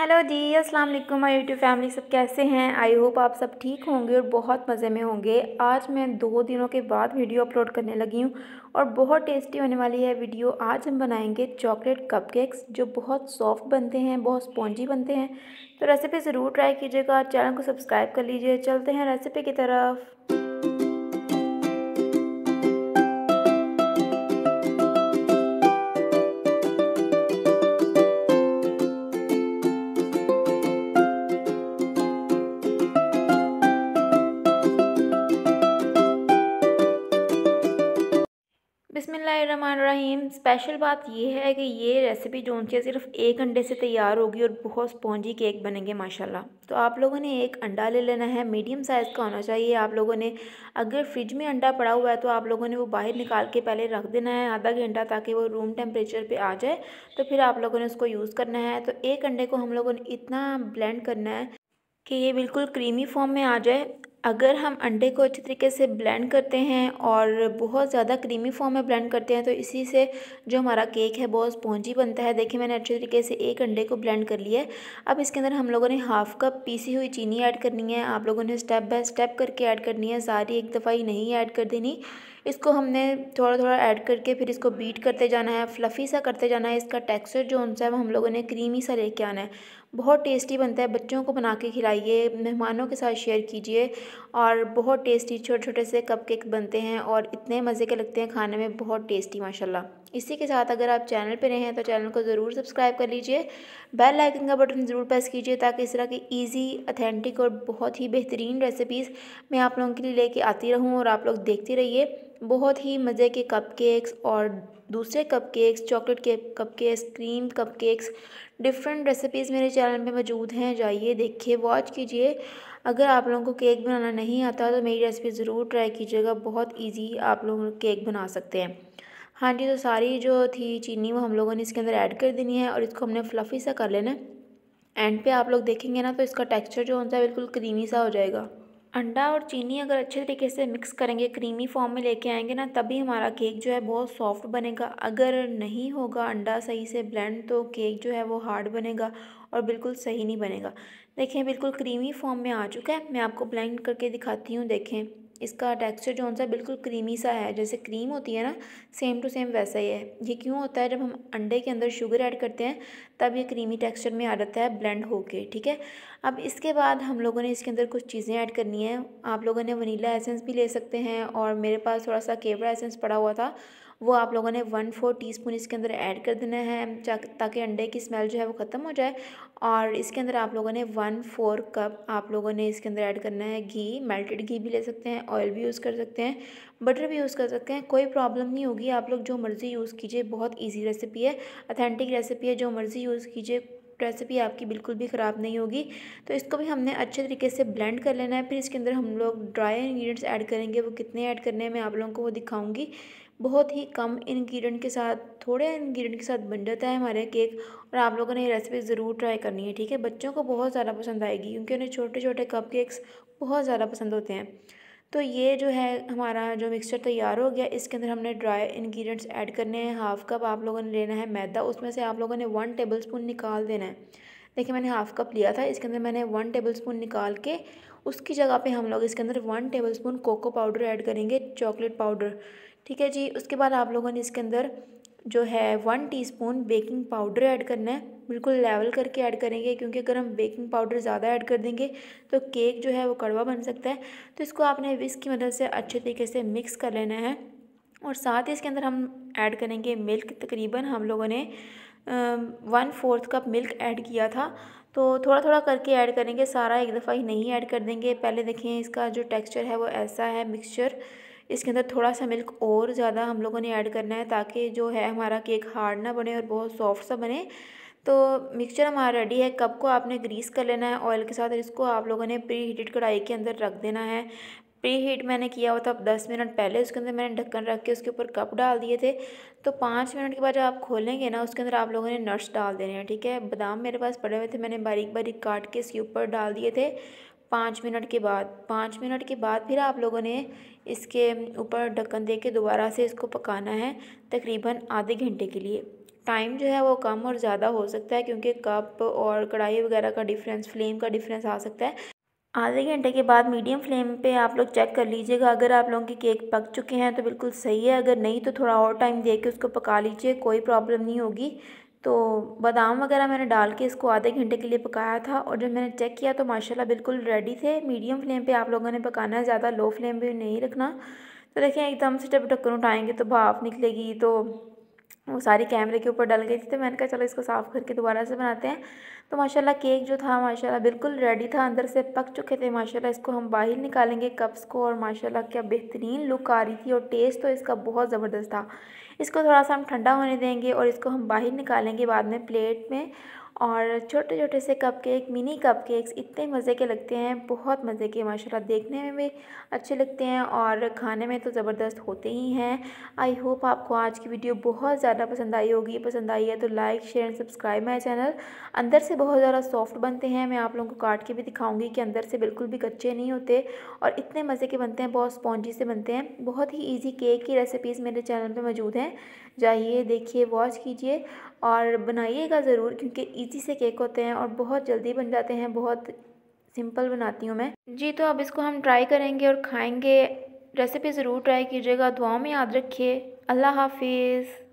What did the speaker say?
hello जी अस्सलाम वालेकुम my YouTube family सब कैसे हैं आई होप आप सब ठीक होंगे और बहुत मज़े में होंगे आज मैं दो दिनों के बाद वीडियो अपलोड करने लगी हूँ और बहुत टेस्टी होने वाली है वीडियो आज हम बनाएंगे चॉकलेट कपकेक्स जो बहुत सॉफ्ट बनते हैं बहुत स्पॉन्जी बनते हैं तो रेसिपी ज़रूर ट्राई कीजिएगा चैनल को सब्सक्राइब कर लीजिए चलते हैं रेसिपी की तरफ बिसमीम स्पेशल बात यह है कि ये रेसिपी जो है सिर्फ एक अंडे से तैयार होगी और बहुत स्पॉन्जी केक बनेंगे माशाल्लाह तो आप लोगों ने एक अंडा ले लेना है मीडियम साइज़ का होना चाहिए आप लोगों ने अगर फ्रिज में अंडा पड़ा हुआ है तो आप लोगों ने वो बाहर निकाल के पहले रख देना है आधा घंटा ताकि वो रूम टेम्परेचर पर आ जाए तो फिर आप लोगों ने उसको यूज़ करना है तो एक अंडे को हम लोगों ने इतना ब्लेंड करना है कि ये बिल्कुल क्रीमी फॉर्म में आ जाए अगर हम अंडे को अच्छे तरीके से ब्लेंड करते हैं और बहुत ज़्यादा क्रीमी फॉर्म में ब्लेंड करते हैं तो इसी से जो हमारा केक है बहुत स्पॉन्जी बनता है देखिए मैंने अच्छे तरीके से एक अंडे को ब्लेंड कर लिया है अब इसके अंदर हम लोगों ने हाफ़ कप पीसी हुई चीनी ऐड करनी है आप लोगों ने स्टेप बाय स्टेप करके ऐड करनी है सारी एक दफ़ा ही नहीं ऐड कर देनी इसको हमने थोड़ा थोड़ा ऐड करके फिर इसको बीट करते जाना है फ्लफ़ी सा करते जाना है इसका टेक्सचर जो उनसे है वो हम लोगों ने क्रीमी सा लेके आना है बहुत टेस्टी बनता है बच्चों को बना के खिलाइए मेहमानों के साथ शेयर कीजिए और बहुत टेस्टी छोटे छोटे से कप केक बनते हैं और इतने मज़े के लगते हैं खाने में बहुत टेस्टी माशाल्लाह इसी के साथ अगर आप चैनल पर रहे हैं तो चैनल को ज़रूर सब्सक्राइब कर लीजिए बेल आइकन का बटन ज़रूर प्रेस कीजिए ताकि इस तरह की ईजी अथेंटिक और बहुत ही बेहतरीन रेसिपीज़ मैं आप लोगों के लिए लेके आती रहूँ और आप लोग देखते रहिए बहुत ही मज़े के कप केक्स और दूसरे cupcakes chocolate cake cupcakes cream cupcakes different recipes मेरे चैनल पे मौजूद हैं जाइए देखिए वॉच कीजिए अगर आप लोगों को केक बनाना नहीं आता तो मेरी रेसिपी ज़रूर ट्राई कीजिएगा बहुत ईजी आप लोग केक बना सकते हैं हाँ जी तो सारी जो थी चीनी वो हम लोगों ने इसके अंदर ऐड कर देनी है और इसको हमने फ्लफ़ी सा कर लेना है एंड पे आप लोग देखेंगे ना तो इसका टेक्स्चर जो होता है बिल्कुल क्रीमी सा हो जाएगा अंडा और चीनी अगर अच्छे तरीके से मिक्स करेंगे क्रीमी फॉर्म में लेके आएंगे ना तभी हमारा केक जो है बहुत सॉफ्ट बनेगा अगर नहीं होगा अंडा सही से ब्लेंड तो केक जो है वो हार्ड बनेगा और बिल्कुल सही नहीं बनेगा देखें बिल्कुल क्रीमी फॉर्म में आ चुका है मैं आपको ब्लेंड करके दिखाती हूँ देखें इसका टेक्सचर जो सा बिल्कुल क्रीमी सा है जैसे क्रीम होती है ना सेम टू सेम वैसा ही है ये क्यों होता है जब हम अंडे के अंदर शुगर ऐड करते हैं तब ये क्रीमी टेक्सचर में आ जाता है ब्लेंड होके ठीक है अब इसके बाद हम लोगों ने इसके अंदर कुछ चीज़ें ऐड करनी है आप लोगों ने वनीला एसेंस भी ले सकते हैं और मेरे पास थोड़ा सा केवड़ा एसेंस पड़ा हुआ था वो आप लोगों ने वन फोर स्पून इसके अंदर ऐड कर देना है ताकि अंडे की स्मेल जो है वो ख़त्म हो जाए और इसके अंदर आप लोगों ने वन फोर कप आप लोगों ने इसके अंदर ऐड करना है घी मेल्टेड घी भी ले सकते हैं ऑयल भी यूज़ कर सकते हैं बटर भी यूज़ कर सकते हैं कोई प्रॉब्लम नहीं होगी आप लोग जो मर्ज़ी यूज़ कीजिए बहुत ईजी रेसिपी है अथेंटिक रेसिपी है जो मर्ज़ी यूज़ कीजिए रेसिपी आपकी बिल्कुल भी ख़राब नहीं होगी तो इसको भी हमने अच्छे तरीके से ब्लेंड कर लेना है फिर इसके अंदर हम लोग ड्राई इंग्रेडिएंट्स ऐड करेंगे वो कितने ऐड करने हैं मैं आप लोगों को वो दिखाऊंगी बहुत ही कम इन्ग्रीडियंट के साथ थोड़े इन्ग्रीडियंट के साथ बन जाता है हमारे केक और आप लोगों ने ये रेसिपी ज़रूर ट्राई करनी है ठीक है बच्चों को बहुत ज़्यादा पसंद आएगी क्योंकि उन्हें छोटे छोटे कप केक्स बहुत ज़्यादा पसंद होते हैं तो ये जो है हमारा जो मिक्सचर तैयार हो गया इसके अंदर हमने ड्राई इन्ग्रीडियंट्स ऐड करने हैं हाफ़ कप आप लोगों ने लेना है मैदा उसमें से आप लोगों ने वन टेबल स्पून निकाल देना है देखिए मैंने हाफ़ कप लिया था इसके अंदर मैंने वन टेबल स्पून निकाल के उसकी जगह पे हम लोग इसके अंदर one tablespoon cocoa powder add करेंगे चॉकलेट पाउडर ठीक है जी उसके बाद आप लोगों ने इसके अंदर जो है one teaspoon baking powder add करना है बिल्कुल लेवल करके ऐड करेंगे क्योंकि अगर हम बेकिंग पाउडर ज़्यादा ऐड कर देंगे तो केक जो है वो कड़वा बन सकता है तो इसको आपने विस्क की मदद से अच्छे तरीके से मिक्स कर लेना है और साथ ही इसके अंदर हम ऐड करेंगे मिल्क तकरीबन हम लोगों ने one fourth cup milk add किया था तो थोड़ा थोड़ा करके ऐड करेंगे सारा एक दफ़ा ही नहीं ऐड कर देंगे पहले देखें इसका जो टेक्स्चर है वो ऐसा है मिक्सचर इसके अंदर थोड़ा सा मिल्क और ज़्यादा हम लोगों ने ऐड करना है ताकि जो है हमारा केक हार्ड ना बने और बहुत सॉफ्ट सा बने तो मिक्सचर हमारा रेडी है कप को आपने ग्रीस कर लेना है ऑयल के साथ इसको आप लोगों ने प्री हीटेड कढ़ाई के अंदर रख देना है प्री हीट मैंने किया हुआ था अब दस मिनट पहले उसके अंदर मैंने ढक्कन रख के उसके ऊपर कप डाल दिए थे तो पाँच मिनट के बाद जब आप खोलेंगे ना उसके अंदर आप लोगों ने नट्स डाल देने हैं ठीक है बादाम मेरे पास पड़े हुए थे मैंने बारीक बारीक काट के इसके ऊपर डाल दिए थे पाँच मिनट के बाद पाँच मिनट के बाद फिर आप लोगों ने इसके ऊपर ढक्कन दे के दोबारा से इसको पकाना है तकरीबन आधे घंटे के लिए टाइम जो है वो कम और ज़्यादा हो सकता है क्योंकि कप और कढ़ाई वगैरह का डिफरेंस फ्लेम का डिफरेंस आ सकता है आधे घंटे के बाद मीडियम फ्लेम पे आप लोग चेक कर लीजिएगा अगर आप लोगों के केक पक चुके हैं तो बिल्कुल सही है अगर नहीं तो थोड़ा और टाइम दे के उसको पका लीजिए कोई प्रॉब्लम नहीं होगी तो बादाम वगैरह मैंने डाल के इसको आधे घंटे के लिए पकाया था और जब मैंने चेक किया तो माशाल्लाह बिल्कुल रेडी थे मीडियम फ्लेम पे आप लोगों ने पकाना है ज़्यादा लो फ्लेम पे नहीं रखना तो देखें एकदम से जब ढक्कन उठाएंगे तो भाप निकलेगी तो वो सारी कैमरे के ऊपर डल गई थी तो मैंने कहा चलो इसको साफ़ करके दोबारा से बनाते हैं तो माशाल्लाह केक जो था माशाल्लाह बिल्कुल रेडी था अंदर से पक चुके थे माशाल्लाह इसको हम बाहर निकालेंगे कप्स को और माशाल्लाह क्या बेहतरीन लुक आ रही थी और टेस्ट तो इसका बहुत ज़बरदस्त था इसको थोड़ा सा हम ठंडा होने देंगे और इसको हम बाहर निकालेंगे बाद में प्लेट में और छोटे छोटे से cupcake mini cupcakes इतने मज़े के लगते हैं बहुत मज़े के माशाल्लाह देखने में भी अच्छे लगते हैं और खाने में तो ज़बरदस्त होते ही हैं आई होप आपको आज की वीडियो बहुत ज़्यादा पसंद आई होगी पसंद आई है तो like share and subscribe my channel अंदर से बहुत ज़्यादा सॉफ्ट बनते हैं मैं आप लोगों को काट के भी दिखाऊँगी कि अंदर से बिल्कुल भी कच्चे नहीं होते और इतने मज़े के बनते हैं बहुत स्पॉन्जी से बनते हैं बहुत ही ईजी केक की रेसिपीज़ मेरे चैनल पर मौजूद हैं जाइए देखिए वॉच कीजिए और बनाइएगा ज़रूर क्योंकि ईजी से केक होते हैं और बहुत जल्दी बन जाते हैं बहुत सिंपल बनाती हूँ मैं जी तो अब इसको हम ट्राई करेंगे और खाएँगे रेसिपी ज़रूर ट्राई कीजिएगा दुआओं में याद रखिए अल्लाह हाफिज़